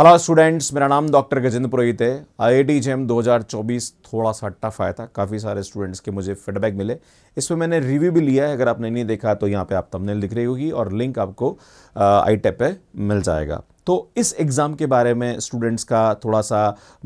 hello students मेरा नाम doctor Gajendra पुरोहित है आई आई टी जेम दो थोड़ा सा टफ आया था काफ़ी सारे स्टूडेंट्स के मुझे फीडबैक मिले इस पर मैंने रिव्यू भी लिया है अगर आपने नहीं देखा तो यहाँ पे आप तमनेल दिख रही होगी और लिंक आपको आई uh, टेप पे मिल जाएगा तो इस एग्ज़ाम के बारे में स्टूडेंट्स का थोड़ा सा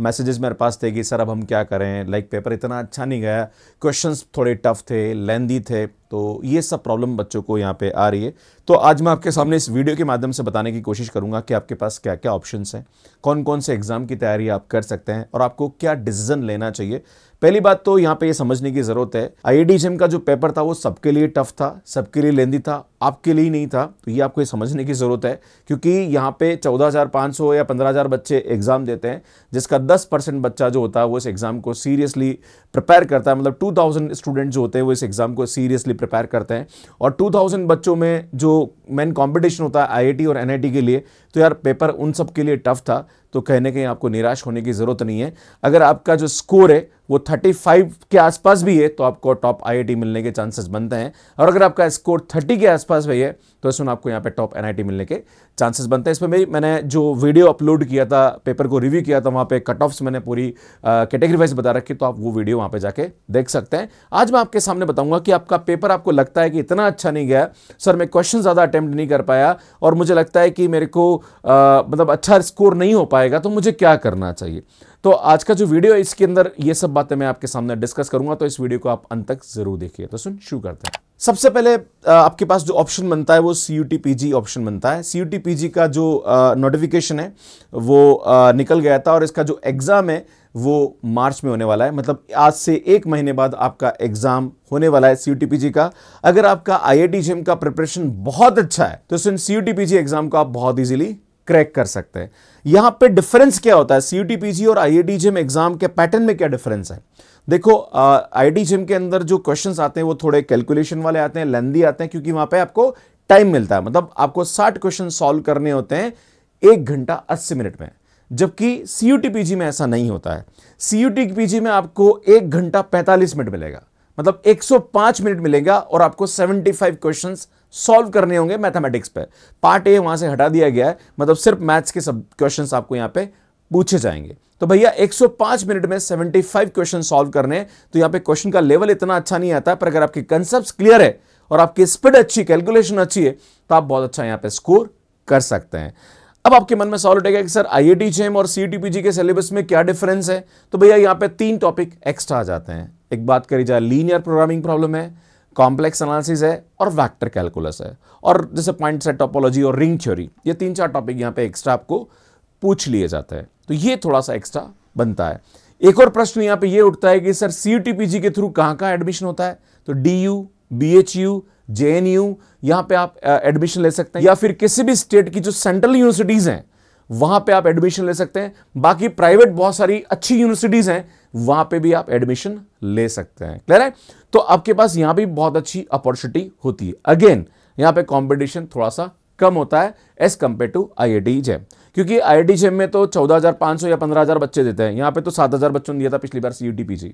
मैसेजेस मेरे पास थे कि सर अब हम क्या करें लाइक पेपर इतना अच्छा नहीं गया क्वेश्चंस थोड़े टफ थे लेंदी थे तो ये सब प्रॉब्लम बच्चों को यहाँ पे आ रही है तो आज मैं आपके सामने इस वीडियो के माध्यम से बताने की कोशिश करूँगा कि आपके पास क्या क्या ऑप्शंस हैं कौन कौन से एग्ज़ाम की तैयारी आप कर सकते हैं और आपको क्या डिसीज़न लेना चाहिए पहली बात तो यहाँ पे ये समझने की ज़रूरत है आई जेम का जो पेपर था वो सबके लिए टफ था सबके लिए लेंदी था आपके लिए नहीं था तो ये आपको ये समझने की ज़रूरत है क्योंकि यहाँ पे 14,500 या 15,000 बच्चे एग्ज़ाम देते हैं जिसका 10 परसेंट बच्चा जो होता है वो इस एग्ज़ाम को सीरियसली प्रिपेयर करता है मतलब 2,000 स्टूडेंट जो होते हैं वो इस एग्ज़ाम को सीरियसली प्रिपेयर करते हैं और 2,000 बच्चों में जो मेन कॉम्पिटिशन होता है आई और एन के लिए तो यार पेपर उन सब के लिए टफ था तो कहने के आपको निराश होने की ज़रूरत नहीं है अगर आपका जो स्कोर है वो 35 के आसपास भी है तो आपको टॉप आईआईटी मिलने के चांसेस बनते हैं और अगर आपका स्कोर 30 के आसपास भी है तो इसमें आपको यहाँ पे टॉप एनआईटी मिलने के चांसेस बनते हैं इसमें मेरी मैंने जो वीडियो अपलोड किया था पेपर को रिव्यू किया था वहाँ पे कट ऑफ्स मैंने पूरी कैटेगरी वाइज बता रखी तो आप वो वीडियो वहाँ पर जाके देख सकते हैं आज मैं आपके सामने बताऊँगा कि आपका पेपर आपको लगता है कि इतना अच्छा नहीं गया सर मैं क्वेश्चन ज़्यादा अटैम्प्ट नहीं कर पाया और मुझे लगता है कि मेरे को मतलब अच्छा स्कोर नहीं हो पाएगा तो मुझे क्या करना चाहिए तो आज का जो वीडियो है इसके अंदर ये सब बातें मैं आपके सामने डिस्कस करूंगा तो इस वीडियो को आप अंत तक जरूर देखिए तो सुन शुरू करते हैं सबसे पहले आपके पास जो ऑप्शन बनता है वो C U T P G option बनता है C U T P G का जो नोटिफिकेशन है वो निकल गया था और इसका जो एग्ज़ाम है वो मार्च में होने वाला है मतलब आज से एक महीने बाद आपका एग्ज़ाम होने वाला है सी का अगर आपका आई आई का प्रिपरेशन बहुत अच्छा है तो इन सी एग्ज़ाम को आप बहुत ईजिली क्रैक कर सकते हैं यहां पे डिफरेंस क्या होता है सीयूटीपीजी और आई एग्ज़ाम के पैटर्न में क्या डिफरेंस है देखो आई जिम के अंदर जो क्वेश्चंस आते हैं वो थोड़े कैलकुलेशन वाले आते हैं लेंदी आते हैं क्योंकि वहां पे आपको टाइम मिलता है मतलब आपको 60 क्वेश्चन सॉल्व करने होते हैं एक घंटा 80 मिनट में जबकि सी यू में ऐसा नहीं होता है सी यू में आपको एक घंटा पैंतालीस मिनट मिलेगा मतलब 105 मिनट मिलेगा और आपको 75 क्वेश्चंस सॉल्व करने होंगे मैथमेटिक्स पे पार्ट ए वहां से हटा दिया गया है मतलब सिर्फ मैथ्स के सब क्वेश्चंस आपको यहां पे पूछे जाएंगे तो भैया 105 मिनट में 75 क्वेश्चन सॉल्व करने तो यहां पे क्वेश्चन का लेवल इतना अच्छा नहीं आता पर अगर आपके कंसेप्ट क्लियर है और आपकी स्पीड अच्छी कैलकुलेशन अच्छी है तो आप बहुत अच्छा यहां पर स्कोर कर सकते हैं अब आपके मन में सवाल उठेगा कि सर आई आई और सी के सिलेबस में क्या डिफरेंस है तो भैया यहाँ पे तीन टॉपिक एक्स्ट्रा आ जाते हैं एक बात करी जाए लीनियर प्रोग्रामिंग प्रॉब्लम है कॉम्प्लेक्स एनालिसिस है और वैक्टर कैलकुलस है और जैसे पॉइंट सेट टॉपोलॉजी और रिंग थ्योरी ये तीन चार टॉपिक यहाँ पे एक्स्ट्रा आपको पूछ लिए जाता है तो ये थोड़ा सा एक्स्ट्रा बनता है एक और प्रश्न यहाँ पे ये उठता है कि सर सी के थ्रू कहाँ कहाँ एडमिशन होता है तो D U B H U J N U यहाँ पर आप एडमिशन ले सकते हैं या फिर किसी भी स्टेट की जो सेंट्रल यूनिवर्सिटीज़ हैं वहाँ पर आप एडमिशन ले सकते हैं बाकी प्राइवेट बहुत सारी अच्छी यूनिवर्सिटीज़ हैं वहाँ पर भी आप एडमिशन ले सकते हैं क्लियर है तो आपके पास यहाँ भी बहुत अच्छी अपॉर्चुनिटी होती है अगेन यहाँ पर कॉम्पिटिशन थोड़ा सा कम होता है as compare to I I T JAM क्योंकि आई आई टी जेम में तो चौदह हज़ार पाँच सौ या पंद्रह हज़ार बच्चे देते हैं यहाँ पर तो सात हज़ार बच्चों ने दिया था पिछली बार C U T P G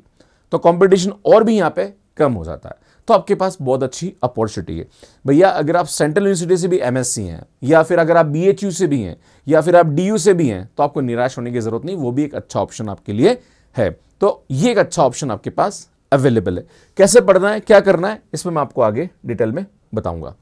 तो कॉम्पिटिशन और भी यहाँ पे कम हो जाता है तो आपके पास बहुत अच्छी अपॉर्चुनिटी है भैया अगर आप सेंट्रल यूनिवर्सिटी से भी एमएससी हैं या फिर अगर आप बी से भी हैं या फिर आप डी से भी हैं तो आपको निराश होने की ज़रूरत नहीं वो भी एक अच्छा ऑप्शन आपके लिए है तो ये एक अच्छा ऑप्शन आपके पास अवेलेबल है कैसे पढ़ना है क्या करना है इसमें मैं आपको आगे डिटेल में बताऊंगा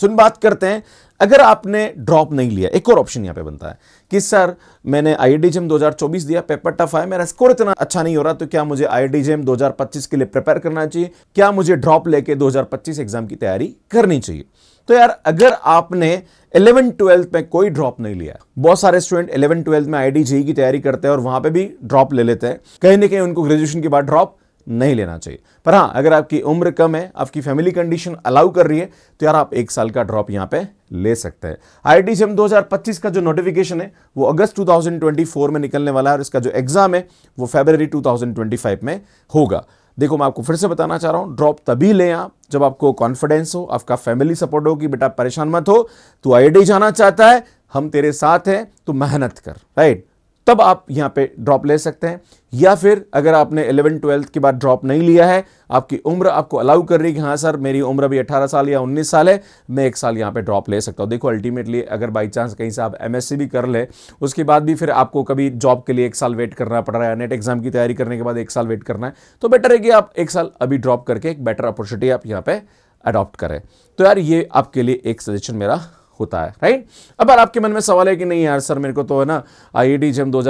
सुन बात करते हैं अगर आपने ड्रॉप नहीं लिया एक और ऑप्शन यहां पे बनता है कि सर मैंने आई डी जेम 2024 दिया पेपर टफ आया मेरा स्कोर इतना अच्छा नहीं हो रहा तो क्या मुझे आई डी जेम 2025 के लिए प्रिपेयर करना चाहिए क्या मुझे ड्रॉप लेके 2025 एग्जाम की तैयारी करनी चाहिए तो यार अगर आपने इलेवन ट्वेल्थ में कोई ड्रॉप नहीं लिया बहुत सारे स्टूडेंट इलेवन ट्वेल्थ में आई डी e की तैयारी करते हैं और वहां पर भी ड्रॉप ले लेते हैं कहीं ना कहीं उनको ग्रेजुएशन के बाद ड्रॉप नहीं लेना चाहिए पर हाँ अगर आपकी उम्र कम है आपकी फैमिली कंडीशन अलाउ कर रही है तो यार आप एक साल का ड्रॉप यहाँ पे ले सकते हैं आई टी 2025 का जो नोटिफिकेशन है वो अगस्त 2024 में निकलने वाला है और इसका जो एग्ज़ाम है वो फेबररी 2025 में होगा देखो मैं आपको फिर से बताना चाह रहा हूँ ड्रॉप तभी लें आप जब आपको कॉन्फिडेंस हो आपका फैमिली सपोर्ट हो कि बेटा परेशान मत हो तू आई जाना चाहता है हम तेरे साथ हैं तो मेहनत कर राइट तब आप यहाँ पे ड्रॉप ले सकते हैं या फिर अगर आपने 11 ट्वेल्थ के बाद ड्रॉप नहीं लिया है आपकी उम्र आपको अलाउ कर रही है कि हाँ सर मेरी उम्र अभी 18 साल या 19 साल है मैं एक साल यहाँ पे ड्रॉप ले सकता हूँ देखो अल्टीमेटली अगर बाई चांस कहीं से आप एमएससी भी कर ले उसके बाद भी फिर आपको कभी जॉब के लिए एक साल वेट करना पड़ रहा है नेट एग्जाम की तैयारी करने के बाद एक साल वेट करना है तो बेटर है कि आप एक साल अभी ड्रॉप करके एक बेटर अपॉर्चुनिटी आप यहाँ पर अडॉप्ट करें तो यार ये आपके लिए एक सजेशन मेरा होता है राइट अब यार आपके मन में सवाल है कि नहीं यार सर मेरे को तो है ना आई आई जेम दो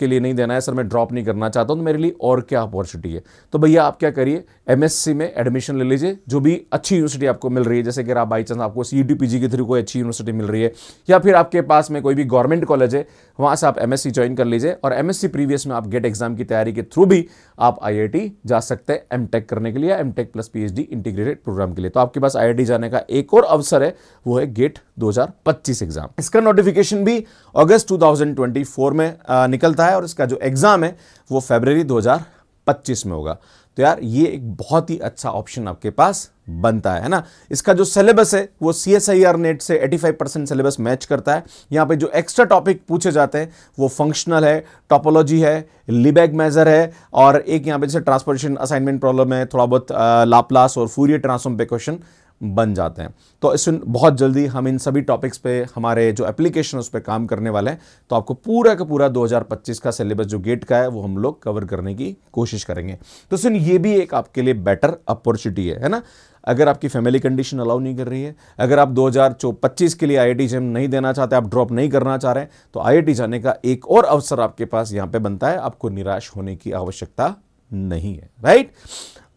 के लिए नहीं देना है सर मैं ड्रॉप नहीं करना चाहता हूँ तो मेरे लिए और क्या अपॉर्चुनिटी है तो भैया आप क्या करिए एमएससी में एडमिशन ले लीजिए जो भी अच्छी यूनिवर्सिटी आपको मिल रही है जैसे कि आप बाई चांस आपको सी के थ्रू कोई अच्छी यूनिवर्सिटी मिल रही है या फिर आपके पास में कोई भी गवर्नमेंट कॉलेज है वहाँ से आप एम ज्वाइन कर लीजिए और एम प्रीवियस में आप गेट एग्जाम की तैयारी के थ्रू भी आप आई e जा सकते हैं एम करने के लिए M plus P integrated program के लिए तो आपके पास आई e जाने का एक और अवसर है वो है गेट दो 2025 एग्जाम इसका नोटिफिकेशन भी अगस्त 2024 में आ, निकलता है और इसका जो एग्ज़ाम है वो फेबररी 2025 में होगा तो यार ये एक बहुत ही अच्छा ऑप्शन आपके पास बनता है ना इसका जो सिलेबस है वो C S I R NET से 85 परसेंट सिलेबस मैच करता है यहाँ पे जो एक्स्ट्रा टॉपिक पूछे जाते हैं वो फंक्शनल है टॉपोलॉजी है लिबैग मेजर है और एक यहाँ पे जैसे ट्रांसपोर्टेशन असाइनमेंट प्रॉब्लम है थोड़ा बहुत लापलास और फूरियर ट्रांसफॉर्म पे क्वेश्चन बन जाते हैं तो इस बहुत जल्दी हम इन सभी टॉपिक्स पे हमारे जो एप्लीकेशन उस पर काम करने वाले हैं तो आपको पूरा का पूरा 2025 का सिलेबस जो गेट का है वो हम लोग कवर करने की कोशिश करेंगे तो सुन ये भी एक आपके लिए बेटर अपॉर्चुनिटी है है ना अगर आपकी फैमिली कंडीशन अलाउ नहीं कर रही है अगर आप 2025 के लिए आई जेम नहीं देना चाहते आप ड्रॉप नहीं करना चाह रहे हैं तो आई जाने का एक और अवसर आपके पास यहाँ पे बनता है आपको निराश होने की आवश्यकता नहीं है राइट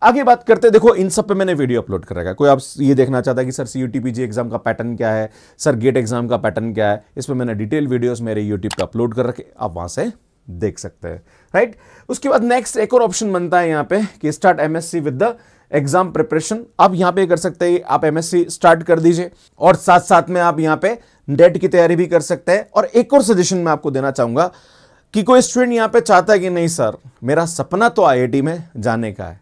आगे बात करते देखो इन सब पे मैंने वीडियो अपलोड कर रखा है कोई आप ये देखना चाहता है कि सर सी यू एग्जाम का पैटर्न क्या है सर गेट एग्जाम का पैटर्न क्या है इस पर मैंने डिटेल वीडियोस मेरे यूट्यूब पे अपलोड कर रखे आप वहां से देख सकते हैं राइट उसके बाद नेक्स्ट एक और ऑप्शन बनता है यहाँ पे कि start MSc with the exam preparation आप यहाँ पे कर सकते हैं आप एमएससी स्टार्ट कर दीजिए और साथ साथ में आप यहाँ पे नेट की तैयारी भी कर सकते हैं और एक और सजेशन मैं आपको देना चाहूंगा कि कोई स्टूडेंट यहाँ पे चाहता है कि नहीं सर मेरा सपना तो आईआईटी में जाने का है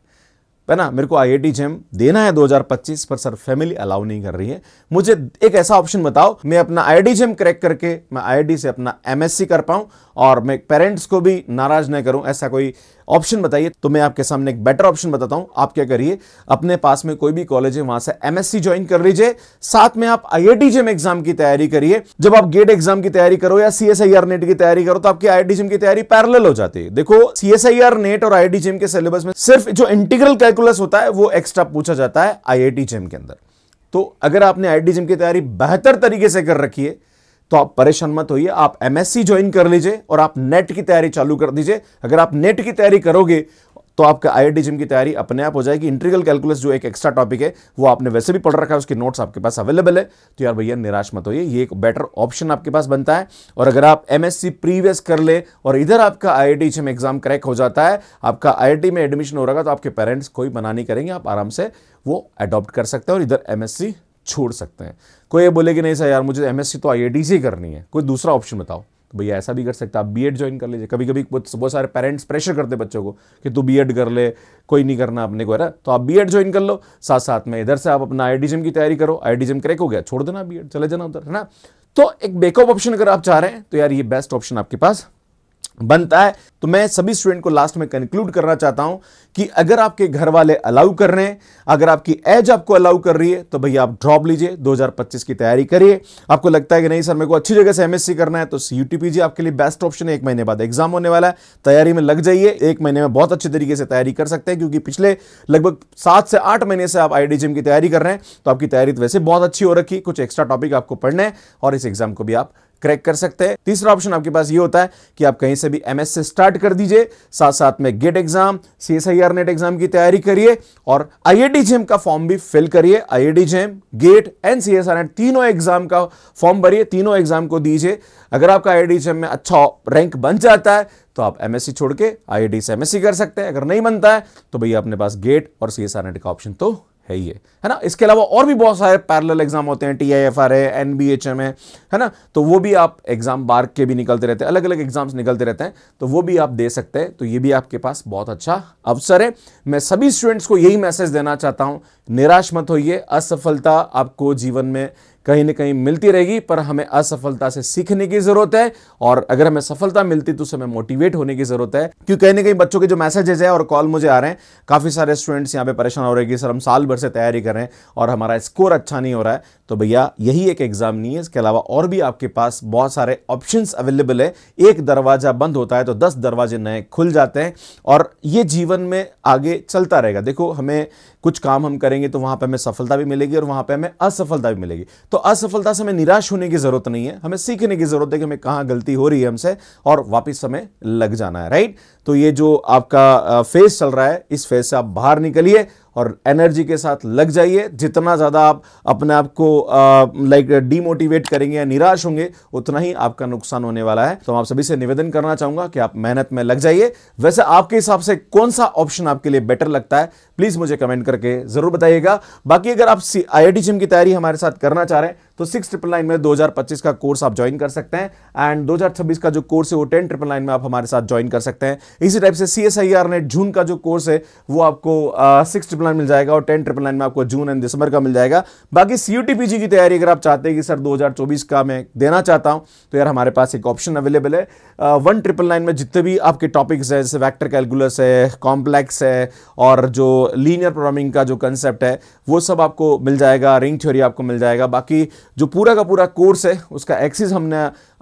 है ना मेरे को आई आई जेम देना है 2025 पर सर फैमिली अलाउ नहीं कर रही है मुझे एक ऐसा ऑप्शन बताओ मैं अपना आई आई जेम क्रैक करके मैं आई से अपना एमएससी कर पाऊं और मैं पेरेंट्स को भी नाराज ना करूं ऐसा कोई ऑप्शन बताइए तो मैं आपके सामने एक बेटर ऑप्शन बताता हूं आप क्या करिए अपने पास में कोई भी कॉलेज है वहां से एमएससी ज्वाइन कर लीजिए साथ में आप आईआईटी जेम एग्जाम की तैयारी करिए जब आप गेट एग्जाम की तैयारी करो या सीएसआईआर नेट की तैयारी करो तो आपकी आईआईटी जेम की तैयारी पैरल हो जाती है देखो सीएसआईआर नेट और आईआईटी जेम के सिलेबस में सिर्फ जो इंटीग्रल कैलकुलस होता है वो एक्स्ट्रा पूछा जाता है आईआईटी जेम के अंदर तो अगर आपने आईआईटी जेम की तैयारी बेहतर तरीके से कर रखी है तो आप परेशान मत होइए आप एमएससी ज्वाइन कर लीजिए और आप नेट की तैयारी चालू कर दीजिए अगर आप नेट की तैयारी करोगे तो आपका आई आई की तैयारी अपने आप हो जाएगी इंट्रीगल कैलकुलस जो एक एक्स्ट्रा टॉपिक है वो आपने वैसे भी पढ़ रखा है उसके नोट्स आपके पास अवेलेबल है तो यार भैया निराश मत होइए ये एक बेटर ऑप्शन आपके पास बनता है और अगर आप एमएससी प्रीवियस कर ले और इधर आपका I I JAM exam crack हो जाता है आपका आई में एडमिशन हो रहा तो आपके पेरेंट्स कोई मना नहीं करेंगे आप आराम से वो अडॉप्ट कर सकते हैं और इधर एमएससी छोड़ सकते हैं कोई ये बोले कि नहीं सर यार मुझे एमएससी तो आई आईआईटी करनी है कोई दूसरा ऑप्शन बताओ तो भैया ऐसा भी कर सकते आप बी एड ज्वाइन कर लीजिए कभी कभी बहुत सारे पेरेंट्स प्रेशर करते बच्चों को कि तू बी कर ले कोई नहीं करना अपने को है तो आप बी एड ज्वाइन कर लो साथ साथ में इधर से आप अपना आई की तैयारी करो आई क्रैक हो गया छोड़ देना बी चले जाना उधर है ना तो एक बेकअप ऑप्शन अगर आप चाह रहे हैं तो यार ये बेस्ट ऑप्शन आपके पास बनता है तो मैं सभी स्टूडेंट को लास्ट में कंक्लूड करना चाहता हूं कि अगर आपके घर वाले अलाउ कर रहे हैं अगर आपकी एज आपको अलाउ कर रही है तो भैया आप ड्रॉप लीजिए 2025 की तैयारी करिए आपको लगता है कि नहीं सर मेरे को अच्छी जगह से एमएससी करना है तो यूटीपीजी आपके लिए बेस्ट ऑप्शन है एक महीने बाद एग्जाम होने वाला है तैयारी में लग जाइए एक महीने में बहुत अच्छे तरीके से तैयारी कर सकते हैं क्योंकि पिछले लगभग सात से आठ महीने से आप आई की तैयारी कर रहे हैं तो आपकी तैयारी तो वैसे बहुत अच्छी हो रखी कुछ एक्स्ट्रा टॉपिक आपको पढ़ने है और इस एग्जाम को भी आप क्रैक कर सकते हैं तीसरा ऑप्शन आपके पास ये होता है कि आप कहीं से भी एमएस से स्टार्ट कर दीजिए साथ साथ में GATE exam C S NET exam की तैयारी करिए और आई जेम का फॉर्म भी फिल करिए I JAM GATE and C S NET तीनों एग्जाम का फॉर्म भरिए तीनों एग्जाम को दीजिए अगर आपका आई जेम में अच्छा रैंक बन जाता है तो आप एमएससी छोड़ के आई से एमएससी कर सकते हैं अगर नहीं बनता है तो भैया अपने पास गेट और सी एस नेट का ऑप्शन तो है ही है ना इसके अलावा और भी बहुत सारे पैरेलल एग्जाम होते हैं टी आई एफ आर है एन बी एच एम है है ना तो वो भी आप एग्जाम बार के भी निकलते रहते हैं अलग अलग एग्जाम्स निकलते रहते हैं तो वो भी आप दे सकते हैं तो ये भी आपके पास बहुत अच्छा अवसर है मैं सभी स्टूडेंट्स को यही मैसेज देना चाहता हूँ निराश मत होइए असफलता आपको जीवन में कहीं ना कहीं मिलती रहेगी पर हमें असफलता से सीखने की जरूरत है और अगर हमें सफलता मिलती तो हमें मोटिवेट होने की जरूरत है क्योंकि कहीं ना कहीं बच्चों के जो मैसेजेस हैं और कॉल मुझे आ रहे हैं काफ़ी सारे स्टूडेंट्स यहाँ पे परेशान हो रहे हैं कि सर हम साल भर से तैयारी कर रहे हैं और हमारा स्कोर अच्छा नहीं हो रहा है तो भैया यही एक एग्जाम नहीं है इसके अलावा और भी आपके पास बहुत सारे ऑप्शन अवेलेबल है एक दरवाजा बंद होता है तो दस दरवाजे नए खुल जाते हैं और ये जीवन में आगे चलता रहेगा देखो हमें कुछ काम हम करेंगे तो वहाँ पर हमें सफलता भी मिलेगी और वहाँ पर हमें असफलता भी मिलेगी तो असफलता से हमें निराश होने की जरूरत नहीं है हमें सीखने की जरूरत है कि हमें कहां गलती हो रही है हमसे और वापिस समय लग जाना है राइट तो ये जो आपका फेज चल रहा है इस फेज से आप बाहर निकलिए और एनर्जी के साथ लग जाइए जितना ज़्यादा आप अपने आप को लाइक डीमोटिवेट करेंगे या निराश होंगे उतना ही आपका नुकसान होने वाला है तो आप सभी से निवेदन करना चाहूँगा कि आप मेहनत में लग जाइए वैसे आपके हिसाब से कौन सा ऑप्शन आपके लिए बेटर लगता है प्लीज़ मुझे कमेंट करके ज़रूर बताइएगा बाकी अगर आप आई आई की तैयारी हमारे साथ करना चाह रहे हैं तो सिक्स ट्रिपल नाइन में 2025 का कोर्स आप ज्वाइन कर सकते हैं एंड 2026 का जो कोर्स है वो टेन ट्रिपल नाइन में आप हमारे साथ ज्वाइन कर सकते हैं इसी टाइप से C S I R NET June का जो कोर्स है वो आपको सिक्स ट्रिपल नाइन मिल जाएगा और टेन ट्रिपल नाइन में आपको जून एंड दिसंबर का मिल जाएगा बाकी C U T P G की तैयारी अगर आप चाहते हैं कि सर दो हज़ार चौबीस का मैं देना चाहता हूं तो यार हमारे पास एक ऑप्शन अवेलेबल है वन ट्रिपल नाइन में जितने भी आपके टॉपिक्स है जैसे वैक्टर कैलकुलस है कॉम्प्लेक्स है और जो लीनियर प्रोग्रामिंग का जो कंसेप्ट है वो सब आपको मिल जाएगा रिंग थ्योरी आपको मिल जाएगा बाकी जो पूरा का पूरा कोर्स है उसका एक्सिस हमने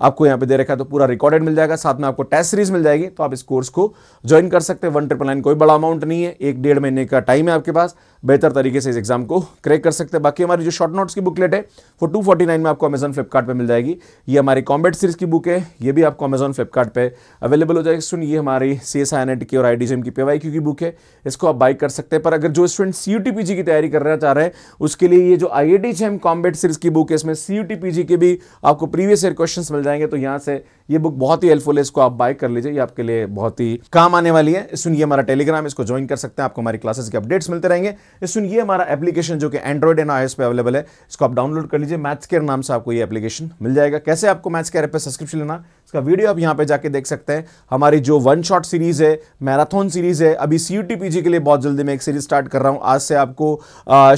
आपको यहाँ पे दे रखा है तो पूरा रिकॉर्डेड मिल जाएगा साथ में आपको टेस्ट सीरीज मिल जाएगी तो आप इस कोर्स को ज्वाइन कर सकते हैं वन ट्रिपल नाइन कोई बड़ा अमाउंट नहीं है एक डेढ़ महीने का टाइम है आपके पास बेहतर तरीके से इस एग्जाम को क्रैक कर सकते हैं बाकी हमारी जो शॉर्ट नोट्स की बुकलेट है वो टू फोर्टी नाइन में आपको अमेजन फ्लिपकार्ट मिल जाएगी ये हमारी कॉम्बेट सीरीज की बुक है ये भी आपको अमेजन फ्लिपकार्ट अवेलेबल हो जाएगी सुन ये हमारी सी एस आई की और आई डी की पी की बुक है इसको आप बाई कर सकते हैं पर अगर जो स्टूडेंट सी की तैयारी करना चाह रहे हैं उसके लिए ये जो I A T combat series की बुक है इसमें सी यू के भी आपको प्रीवियस ईयर क्वेश्चन मिल जाएंगे तो यहाँ से ये बुक बहुत ही हेल्पफुल है इसको आप बाय कर लीजिए ये आपके लिए बहुत ही काम आने वाली है सुनिए हमारा टेलीग्राम इसको ज्वाइन कर सकते हैं आपको हमारी क्लासेस के अपडेट्स मिलते रहेंगे सुनिए हमारा एप्लीकेशन जो कि एंड्रॉइड एंड आईएस पे अवेलेबल है इसको आप डाउनलोड कर लीजिए मैथ्स केयर नाम से आपको ये एप्लीकेशन मिल जाएगा कैसे आपको मैथ्स केयर पर सब्सक्रिप्शन लेना इसका वीडियो आप यहाँ पे जाके देख सकते हैं हमारी जो वन शॉट सीरीज है मैराथन सीरीज है अभी सी यू के लिए बहुत जल्दी मैं एक सीरीज स्टार्ट कर रहा हूँ आज से आपको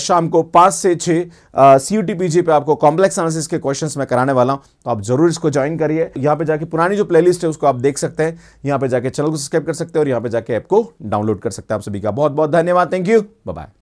शाम को पाँच से छः सी यू पे आपको कॉम्प्लेक्स एनालिसिस के क्वेश्चन मैं कराने वाला हूँ तो आप जरूर इसको ज्वाइन करिए यहाँ पे जाके पुरानी जो प्लेलिस्ट है उसको आप देख सकते हैं यहाँ पे जाके चैनल को सब्सक्राइब कर सकते हैं और यहाँ पे जाके ऐप को डाउनलोड कर सकते हैं आप सभी का बहुत बहुत धन्यवाद थैंक यू बाय